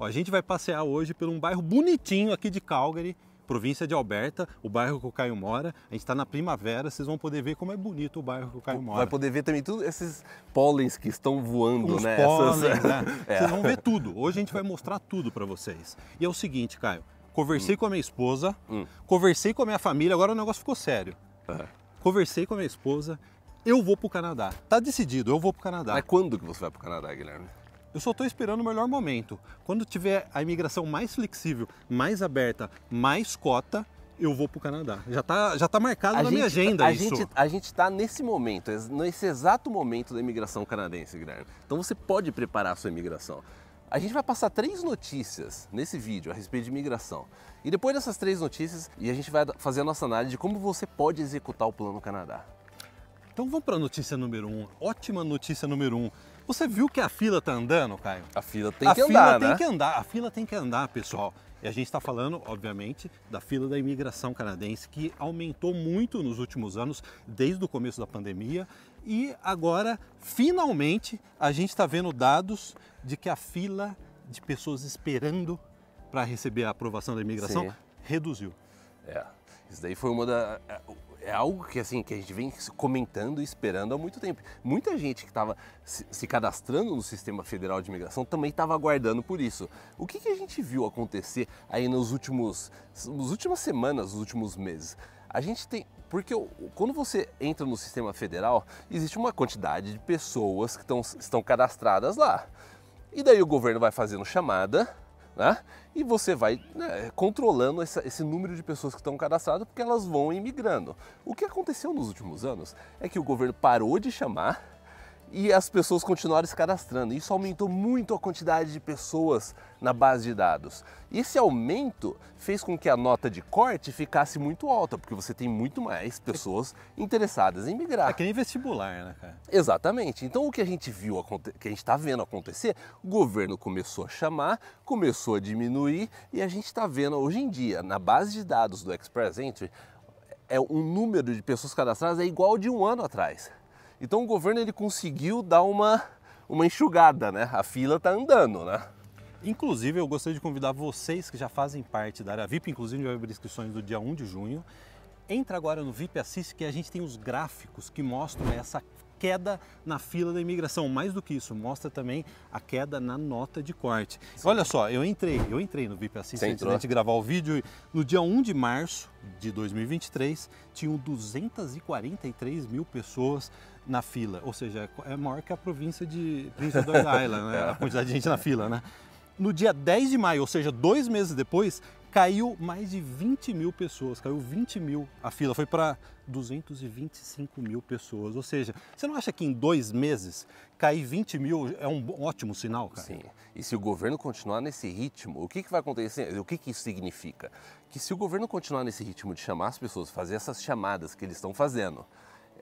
Ó, a gente vai passear hoje por um bairro bonitinho aqui de Calgary, província de Alberta, o bairro que o Caio mora. A gente está na primavera, vocês vão poder ver como é bonito o bairro que o Caio mora. Vai poder ver também todos esses pólens que estão voando, Os né? Pólens, Essas... né? É. Vocês vão ver tudo. Hoje a gente vai mostrar tudo para vocês. E é o seguinte, Caio. Conversei hum. com a minha esposa, hum. conversei com a minha família, agora o negócio ficou sério. É. Conversei com a minha esposa, eu vou para o Canadá. Tá decidido, eu vou para o Canadá. Mas quando que você vai para o Canadá, Guilherme? Eu só estou esperando o melhor momento. Quando tiver a imigração mais flexível, mais aberta, mais cota, eu vou para o Canadá. Já está já tá marcado a na gente, minha agenda a isso. Gente, a gente está nesse momento, nesse exato momento da imigração canadense, Guilherme. Então você pode preparar a sua imigração. A gente vai passar três notícias nesse vídeo a respeito de imigração. E depois dessas três notícias, e a gente vai fazer a nossa análise de como você pode executar o Plano Canadá. Então vamos para a notícia número um. Ótima notícia número um. Você viu que a fila tá andando, Caio? A fila tem a que fila andar, tem né? que andar, a fila tem que andar, pessoal. E a gente está falando, obviamente, da fila da imigração canadense, que aumentou muito nos últimos anos, desde o começo da pandemia. E agora, finalmente, a gente está vendo dados de que a fila de pessoas esperando para receber a aprovação da imigração Sim. reduziu. É, isso daí foi uma da. É, é algo que assim que a gente vem comentando e esperando há muito tempo. Muita gente que estava se, cadastrando no Sistema Federal de Imigração também estava aguardando por isso. O que, que, a gente viu acontecer aí nos últimos, nos últimas semanas, nos últimos meses? A gente tem porque quando você entra no sistema federal, existe uma quantidade de pessoas que tão, estão cadastradas lá. E daí o governo vai fazendo chamada né? E você vai né, controlando essa, esse número de pessoas que estão cadastradas porque elas vão imigrando. O que aconteceu nos últimos anos é que o governo parou de chamar e as pessoas continuaram se cadastrando. Isso aumentou muito a quantidade de pessoas na base de dados. Esse aumento fez com que a nota de corte ficasse muito alta, porque você tem muito mais pessoas interessadas em migrar. É que nem vestibular, né, cara? Exatamente. Então o que a gente viu, que a gente está vendo acontecer, o governo começou a chamar, começou a diminuir e a gente está vendo hoje em dia, na base de dados do Express Entry, é um número de pessoas cadastradas é igual de um ano atrás. Então o governo ele conseguiu dar uma, uma enxugada, né? A fila está andando, né? Inclusive, eu gostaria de convidar vocês que já fazem parte da área VIP, inclusive vai abrir inscrições do dia 1 de junho. Entra agora no VIP Assist que a gente tem os gráficos que mostram essa queda na fila da imigração. Mais do que isso, mostra também a queda na nota de corte. Sim. Olha só, eu entrei, eu entrei no VIP Assist antes de gente né? gravar o vídeo. No dia 1 de março de 2023, tinham 243 mil pessoas na fila, ou seja, é maior que a província de Príncipe Edward Island, né? É. a quantidade de gente na fila, né? No dia 10 de maio, ou seja, dois meses depois, caiu mais de 20 mil pessoas, caiu 20 mil a fila, foi para 225 mil pessoas. Ou seja, você não acha que em dois meses cair 20 mil é um ótimo sinal, cara? Sim. E se o governo continuar nesse ritmo, o que, que vai acontecer? O que, que isso significa? Que se o governo continuar nesse ritmo de chamar as pessoas, fazer essas chamadas que eles estão fazendo,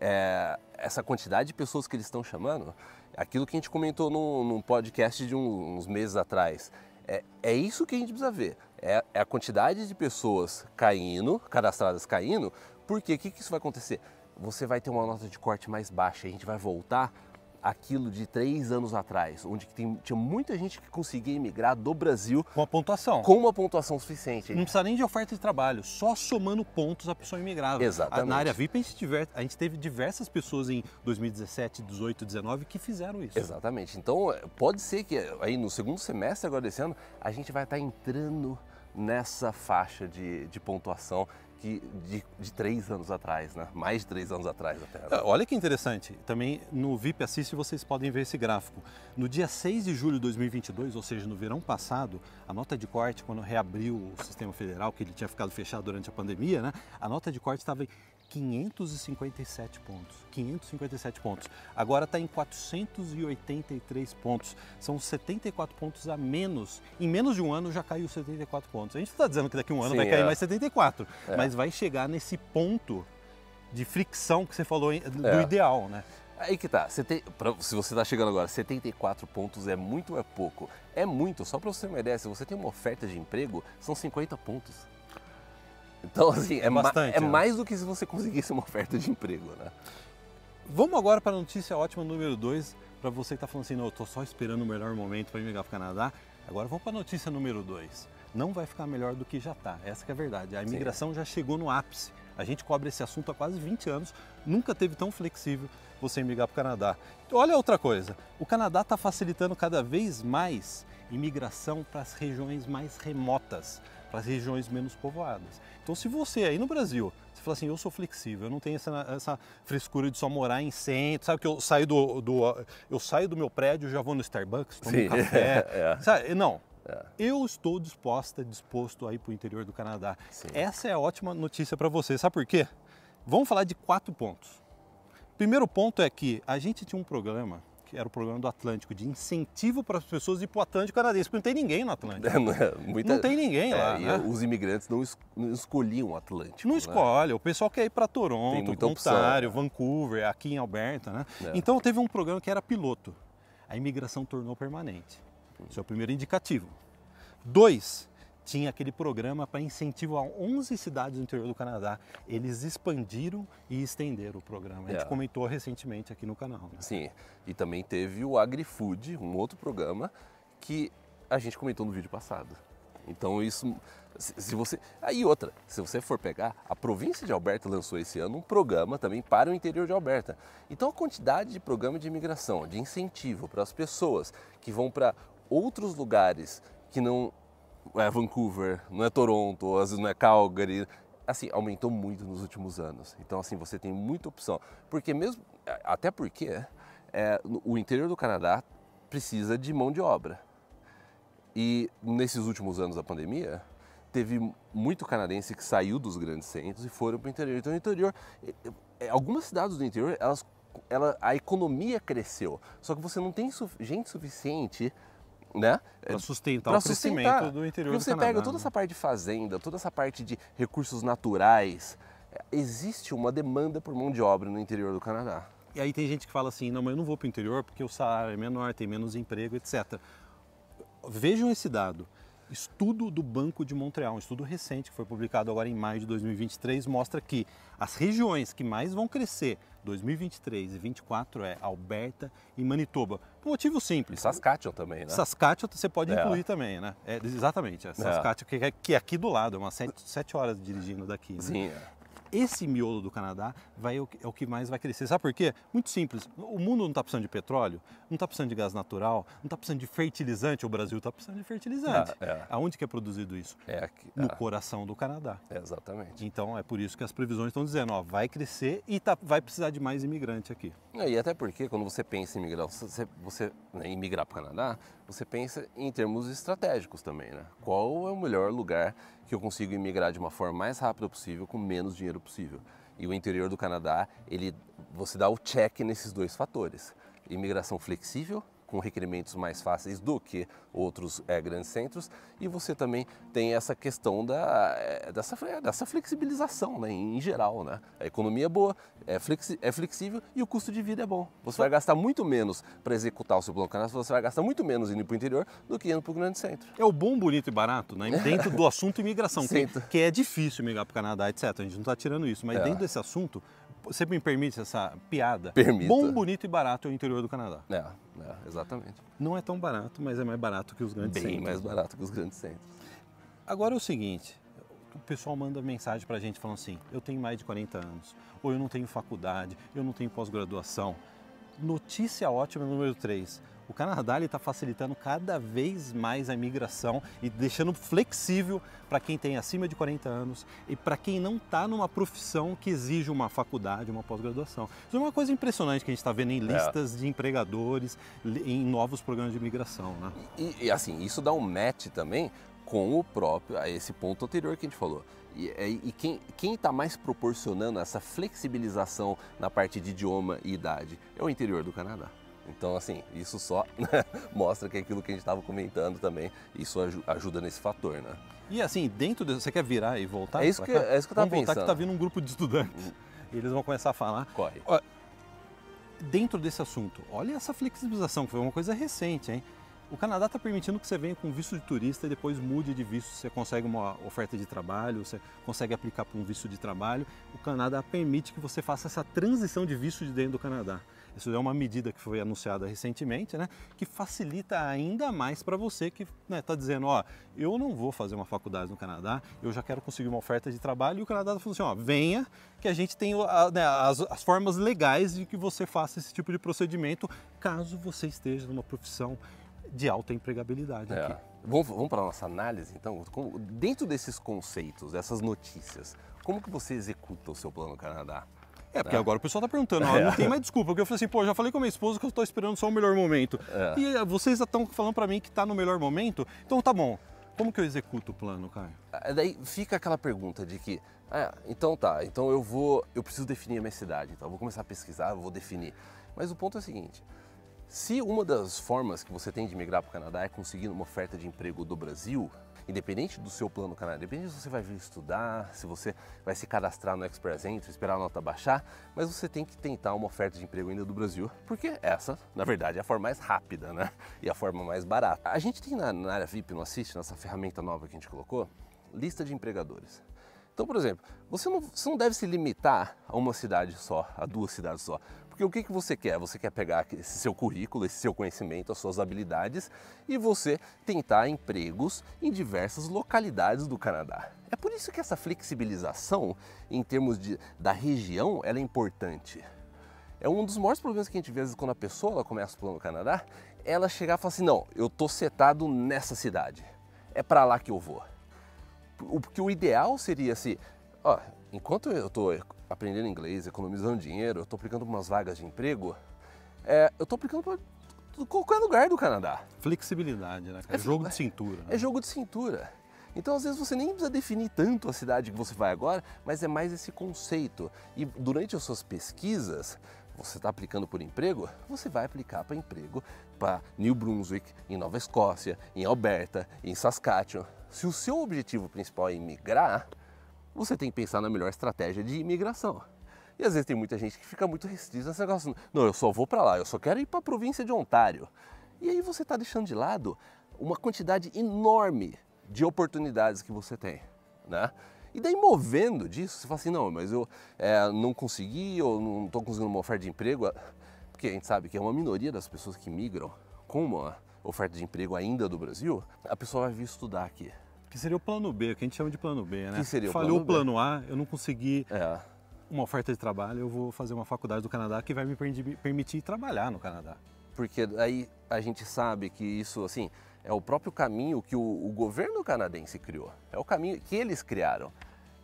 é, essa quantidade de pessoas que eles estão chamando, aquilo que a gente comentou num, num podcast de um, uns meses atrás, é, é isso que a gente precisa ver. É, é a quantidade de pessoas caindo, cadastradas caindo, porque o que, que isso vai acontecer? Você vai ter uma nota de corte mais baixa, a gente vai voltar aquilo de três anos atrás, onde tem, tinha muita gente que conseguia emigrar do Brasil com uma pontuação, com uma pontuação suficiente. Não precisa nem de oferta de trabalho, só somando pontos a pessoa imigrava. Exatamente. Na área VIP a gente, tiver, a gente teve diversas pessoas em 2017, 18, 19 que fizeram isso. Exatamente. Então é, pode ser que aí no segundo semestre agora desse ano a gente vai estar entrando nessa faixa de, de pontuação que de, de, três anos atrás, né? mais de três anos atrás até. Ah, olha que interessante, também no VIP Assist vocês podem ver esse gráfico. No dia 6 de julho de 2022, ou seja, no verão passado, a nota de corte, quando reabriu o sistema federal, que ele tinha ficado fechado durante a pandemia, né? a nota de corte estava em 557 pontos. 557 pontos. Agora está em 483 pontos. São 74 pontos a menos. Em menos de um ano já caiu 74 pontos. A gente está dizendo que daqui a um ano Sim, vai cair é. mais 74. É. Mas mas vai chegar nesse ponto de fricção que você falou do é. ideal, né? Aí que tá, você tem, pra, se você está chegando agora, 74 pontos é muito ou é pouco? É muito, só para você ter uma ideia, se você tem uma oferta de emprego, são 50 pontos. Então, assim, é, é, bastante, ma é né? mais do que se você conseguisse uma oferta de emprego, né? Vamos agora para a notícia ótima número 2, para você que está falando assim, não, eu estou só esperando o melhor momento para me para o Canadá. Agora vamos para a notícia número 2 não vai ficar melhor do que já está. Essa é a verdade. A imigração Sim. já chegou no ápice. A gente cobre esse assunto há quase 20 anos, nunca teve tão flexível você migrar para o Canadá. Olha outra coisa, o Canadá está facilitando cada vez mais imigração para as regiões mais remotas, para as regiões menos povoadas. Então se você aí no Brasil, você fala assim, eu sou flexível, eu não tenho essa, essa frescura de só morar em centro, sabe que eu saio do, do eu saio do meu prédio, já vou no Starbucks, tomo Sim. um café, é. sabe? Não, é. Eu estou disposta, disposto a ir para o interior do Canadá. Sim. Essa é a ótima notícia para você. Sabe por quê? Vamos falar de quatro pontos. Primeiro ponto é que a gente tinha um programa que era o programa do Atlântico, de incentivo para as pessoas ir para o Atlântico Canadense, porque não tem ninguém no Atlântico. É, não, é, muita... não tem ninguém é, lá. Né? Os imigrantes não, es... não, escolhiam o Atlântico. Não né? escolhe, o pessoal quer ir para Toronto, Ontário, é. Vancouver, aqui em Alberta. Né? É. Então teve um programa que era piloto. A imigração tornou permanente. Isso é o primeiro indicativo. Dois, tinha aquele programa para incentivo a 11 cidades do interior do Canadá. Eles expandiram e estenderam o programa. A gente é. comentou recentemente aqui no canal. Né? Sim, e também teve o AgriFood, um outro programa que a gente comentou no vídeo passado. Então isso, se você, aí ah, outra, se você for pegar, a província de Alberta lançou esse ano um programa também para o interior de Alberta. Então a quantidade de programa de imigração, de incentivo para as pessoas que vão para outros lugares que não é Vancouver, não é Toronto, às vezes não é Calgary, assim, aumentou muito nos últimos anos. Então, assim, você tem muita opção. Porque mesmo, até porque é, o interior do Canadá precisa de mão de obra. E nesses últimos anos da pandemia, teve muito canadense que saiu dos grandes centros e foram para o interior. Então, o interior, é, é, algumas cidades do interior, elas, ela, a economia cresceu, só que você não tem gente suficiente né? Para é, sustentar pra o sustentar. crescimento do interior Porque do você Canadá, pega toda né? essa parte de fazenda, toda essa parte de recursos naturais, é, existe uma demanda por mão de obra no interior do Canadá. E aí tem gente que fala assim, não, mas eu não vou para o interior porque o salário é menor, tem menos emprego, etc. Vejam esse dado estudo do Banco de Montreal, um estudo recente que foi publicado agora em maio de 2023, mostra que as regiões que mais vão crescer 2023 e 2024 é Alberta e Manitoba. Por um motivo simples. E Saskatchewan também, né? Saskatchewan você pode é. incluir também, né? É, exatamente. É, é. Saskatchewan, Que, é, aqui do lado, é umas sete horas dirigindo daqui. Né? Sim. É esse miolo do Canadá vai, é, é o que mais vai crescer. Sabe por quê? Muito simples. O mundo não está precisando de petróleo, não está precisando de gás natural, não está precisando de fertilizante. O Brasil está precisando de fertilizante. É, é. Aonde que é produzido isso? É aqui, no ah. coração do Canadá. exatamente. Então é por isso que as previsões estão dizendo, ó, vai crescer e tá, vai precisar de mais imigrante aqui. e até porque quando você pensa em migrar, você, você né, para o Canadá, você pensa em termos estratégicos também, né? Qual é o melhor lugar que eu consigo imigrar de uma forma mais rápida possível com menos dinheiro possível. E o interior do Canadá, ele, você dá o check nesses dois fatores: imigração flexível com requerimentos mais fáceis do que outros é, grandes centros, e você também tem essa questão da, é, dessa, dessa flexibilização né, em geral. Né? A economia é boa, é, flexi, é flexível e o custo de vida é bom. Você vai gastar muito menos para executar o seu plano canal, você vai gastar muito menos indo para o interior do que indo para o grande centro. É o bom, bonito e barato né? dentro do assunto imigração, que, que, é difícil migrar para o Canadá, etc. A gente não está tirando isso, mas é. dentro desse assunto, você me permite essa piada? Permita. Bom, bonito e barato é o interior do Canadá. É. É, exatamente. Não é tão barato, mas é mais barato que os grandes Bem centros. Bem mais barato que os grandes centros. Agora é o seguinte, o pessoal manda mensagem para a gente falando assim, eu tenho mais de 40 anos, ou eu não tenho faculdade, eu não tenho pós-graduação. Notícia ótima número 3, o Canadá está facilitando cada vez mais a imigração e deixando flexível para quem tem acima de 40 anos e para quem não está numa profissão que exige uma faculdade, uma pós-graduação. Isso é uma coisa impressionante que a gente está vendo em é. listas é. de empregadores, em novos programas de imigração. Né? E, e assim, isso dá um match também com o próprio, a esse ponto anterior que a gente falou. E, é, e quem está mais proporcionando essa flexibilização na parte de idioma e idade é o interior do Canadá. Então, assim, isso só né, mostra que é aquilo que a gente estava comentando também, isso ajuda nesse fator, né? E assim, dentro desse, você quer virar e voltar? É isso que, é isso que eu estava pensando. voltar que está vindo um grupo de estudantes. Hum. eles vão começar a falar. Corre. Ó, dentro desse assunto, olha essa flexibilização, que foi uma coisa recente, hein? O Canadá está permitindo que você venha com visto de turista e depois mude de visto. Você consegue uma oferta de trabalho, você consegue aplicar para um visto de trabalho. O Canadá permite que você faça essa transição de visto de dentro do Canadá. Isso é uma medida que foi anunciada recentemente, né, que facilita ainda mais para você que está né, tá dizendo, ó, eu não vou fazer uma faculdade no Canadá, eu já quero conseguir uma oferta de trabalho e o Canadá tá falando assim, ó, venha que a gente tem a, né, as, as formas legais de que você faça esse tipo de procedimento caso você esteja numa profissão de alta empregabilidade é. aqui. Vamos, vamos para a nossa análise, então? Como, dentro desses conceitos, dessas notícias, como que você executa o seu plano Canadá? É, porque tá. agora o pessoal está perguntando, é. não tem mais desculpa. Porque eu falei assim, pô, já falei com a minha esposa que eu estou esperando só o melhor momento. É. E eh, vocês estão falando para mim que está no melhor momento? Então tá bom. Como que eu executo o plano, Caio? Ah, daí fica aquela pergunta de que, ah, então tá, então eu vou, eu preciso definir a minha cidade, então eu vou começar a pesquisar, vou definir. Mas o ponto é o seguinte, se uma das formas que você tem de migrar para o Canadá é conseguindo uma oferta de emprego do Brasil, independente do seu plano canal, independente se você vai vir estudar, se você vai se cadastrar no Express Entry, esperar a nota baixar, mas você tem que tentar uma oferta de emprego ainda do Brasil, porque essa, na verdade, é a forma mais rápida, né? E a forma mais barata. A gente tem na, na área VIP no Assist, nessa ferramenta nova que a gente colocou, lista de empregadores. Então, por exemplo, você não, você não deve se limitar a uma cidade só, a duas cidades só. Porque o que, que você quer? Você quer pegar esse seu currículo, esse seu conhecimento, as suas habilidades e você tentar empregos em diversas localidades do Canadá. É por isso que essa flexibilização em termos de, da região ela é importante. É um dos maiores problemas que a gente vê às vezes, quando a pessoa ela começa o plano Canadá, ela chegar e falar assim, não, eu tô setado nessa cidade, é para lá que eu vou. O que o ideal seria se, assim, ó, enquanto eu tô aprendendo inglês, economizando dinheiro, eu estou aplicando para umas vagas de emprego, é, eu estou aplicando para qualquer lugar do Canadá. Flexibilidade, né? É jogo de cintura. Né? É jogo de cintura. Então, às vezes, você nem precisa definir tanto a cidade que você vai agora, mas é mais esse conceito. E durante as suas pesquisas, você está aplicando por emprego, você vai aplicar para emprego para New Brunswick, em Nova Escócia, em Alberta, em Saskatchewan. Se o seu objetivo principal é emigrar, você tem que pensar na melhor estratégia de imigração. E às vezes tem muita gente que fica muito restrita nesse negócio. Não, eu só vou para lá, eu só quero ir para a província de Ontário. E aí você está deixando de lado uma quantidade enorme de oportunidades que você tem, né? E daí movendo disso, você fala assim, não, mas eu é, não consegui, ou não estou conseguindo uma oferta de emprego, porque a gente sabe que é uma minoria das pessoas que migram com uma oferta de emprego ainda do Brasil, a pessoa vai vir estudar aqui. Que seria o plano B, que a gente chama de plano B, né? Que seria o Falhou plano o plano A, eu não consegui é. uma oferta de trabalho, eu vou fazer uma faculdade do Canadá que vai me permitir trabalhar no Canadá. Porque aí a gente sabe que isso, assim, é o próprio caminho que o, o governo canadense criou. É o caminho que eles criaram.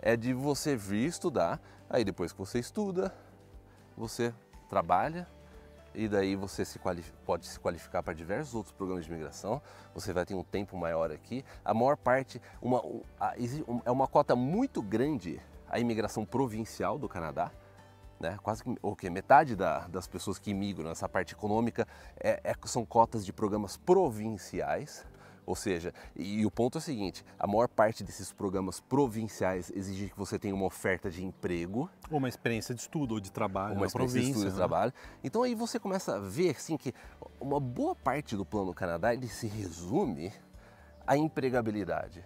É de você vir estudar, aí depois que você estuda, você trabalha, e daí você se pode se qualificar para diversos outros programas de imigração, você vai ter um tempo maior aqui. A maior parte, uma, a, é uma cota muito grande a imigração provincial do Canadá, né? quase que okay, metade da, das pessoas que imigram nessa parte econômica é, é, são cotas de programas provinciais. Ou seja, e, o ponto é o seguinte: a maior parte desses programas provinciais exige que você tenha uma oferta de emprego, ou uma experiência de estudo ou de trabalho, uma experiência de estudo né? de trabalho. Então aí você começa a ver assim que uma boa parte do plano Canadá ele se resume à empregabilidade.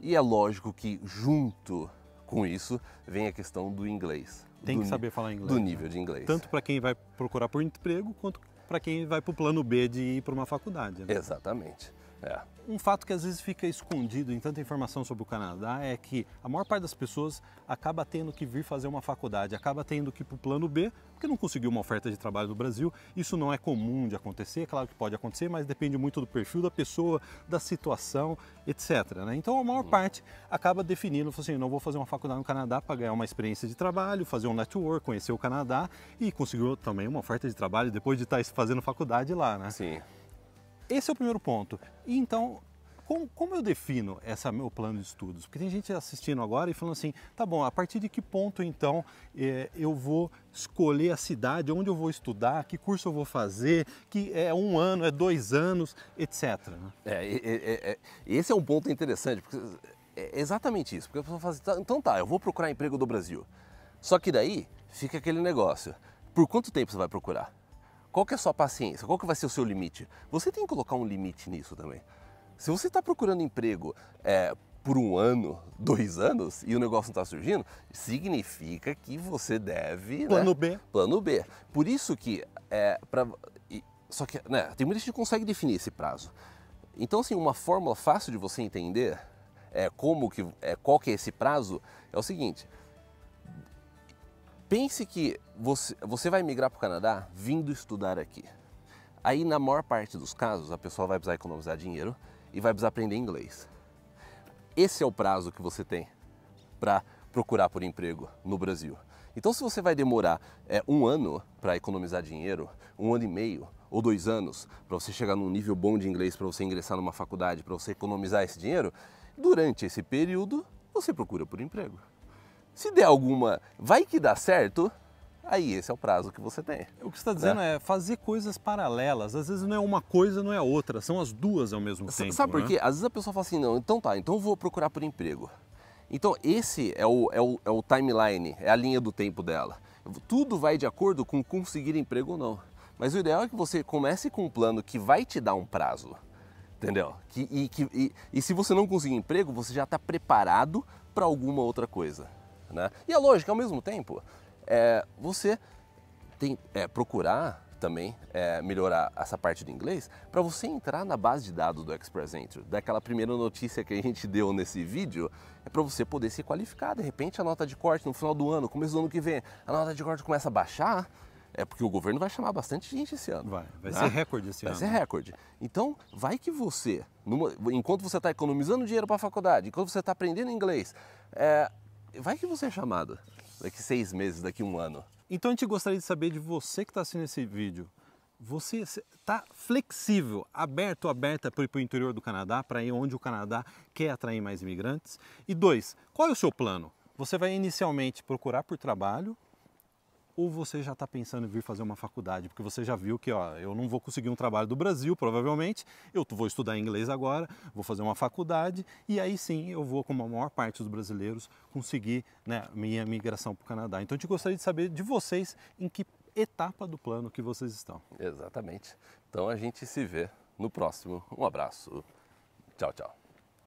E é lógico que junto com isso vem a questão do inglês. Tem do que saber falar inglês. Do né? nível né? de inglês. Tanto para quem vai procurar por emprego quanto para quem vai para o plano B de ir para uma faculdade. Né? Exatamente. É. Um fato que às vezes fica escondido em tanta informação sobre o Canadá é que a maior parte das pessoas acaba tendo que vir fazer uma faculdade, acaba tendo que ir para o plano B, porque não conseguiu uma oferta de trabalho no Brasil. Isso não é comum de acontecer, claro que pode acontecer, mas depende muito do perfil da pessoa, da situação, etc. Né? Então a maior uhum. parte acaba definindo, assim, não vou fazer uma faculdade no Canadá para ganhar uma experiência de trabalho, fazer um network, conhecer o Canadá e conseguir também uma oferta de trabalho depois de tá estar fazendo faculdade lá, né? Sim. Esse é o primeiro ponto. E então, como, como eu defino esse meu plano de estudos? Porque tem gente assistindo agora e falando assim, tá bom, a partir de que ponto então é, eu vou escolher a cidade, onde eu vou estudar, que curso eu vou fazer, que é um ano, é dois anos, etc. Né? É, é, esse é um ponto interessante, porque é, é exatamente isso. Porque a pessoa fala assim, tá, então tá, eu vou procurar emprego do Brasil. Só que daí fica aquele negócio. Por quanto tempo você vai procurar? Qual que é a sua paciência? Qual que vai ser o seu limite? Você tem que colocar um limite nisso também. Se você está procurando emprego é, por um ano, dois anos e o negócio não está surgindo, significa que você deve. Né, plano né? B. Plano B. Por isso que. É, pra, só que né, tem muita gente que consegue definir esse prazo. Então, assim, uma fórmula fácil de você entender é como que é qual que é esse prazo é o seguinte: Pense que você, você vai migrar para o Canadá vindo estudar aqui. Aí, na maior parte dos casos, a pessoa vai precisar economizar dinheiro e vai precisar aprender inglês. Esse é o prazo que você tem para procurar por emprego no Brasil. Então, se você vai demorar é, um ano para economizar dinheiro, um ano e meio ou dois anos para você chegar num nível bom de inglês, para você ingressar numa faculdade, para você economizar esse dinheiro, durante esse período você procura por emprego. Se der alguma, vai que dá certo, aí esse é o prazo que você tem. O que você está né? dizendo né? é fazer coisas paralelas. Às vezes não é uma coisa, não é outra, são as duas ao mesmo S tempo. Sabe né? por quê? Às vezes a pessoa fala assim, não, então tá, então eu vou procurar por emprego. Então esse é o, é o, é o timeline, é a linha do tempo dela. Tudo vai de acordo com conseguir emprego ou não. Mas o ideal é que você comece com um plano que vai te dar um prazo, entendeu? Que, e, que, e, e se você não conseguir emprego, você já está preparado para alguma outra coisa. Né? E a é lógica, ao mesmo tempo, é você tem é, procurar também é, melhorar essa parte do inglês para você entrar na base de dados do Express Entry, daquela primeira notícia que a gente deu nesse vídeo, é para você poder se qualificar. De repente, a nota de corte no final do ano, começo do ano que vem, a nota de corte começa a baixar. É porque o governo vai chamar bastante gente esse ano. Vai, vai né? ser recorde esse vai ano. Vai ser recorde. Então, vai que você, numa, enquanto você está economizando dinheiro para a faculdade, enquanto você está aprendendo inglês, é, vai que você é chamado daqui seis meses, daqui um ano. Então a gente gostaria de saber de você que está assistindo esse vídeo. Você está flexível, aberto aberta para ir para o interior do Canadá, para ir onde o Canadá quer atrair mais imigrantes? E dois, qual é o seu plano? Você vai inicialmente procurar por trabalho, ou você já está pensando em vir fazer uma faculdade, porque você já viu que ó, eu não vou conseguir um trabalho do Brasil, provavelmente, eu vou estudar inglês agora, vou fazer uma faculdade e aí sim eu vou, como a maior parte dos brasileiros, conseguir né, minha migração para o Canadá. Então eu te gostaria de saber de vocês em que etapa do plano que vocês estão. Exatamente. Então a gente se vê no próximo. Um abraço. Tchau, tchau.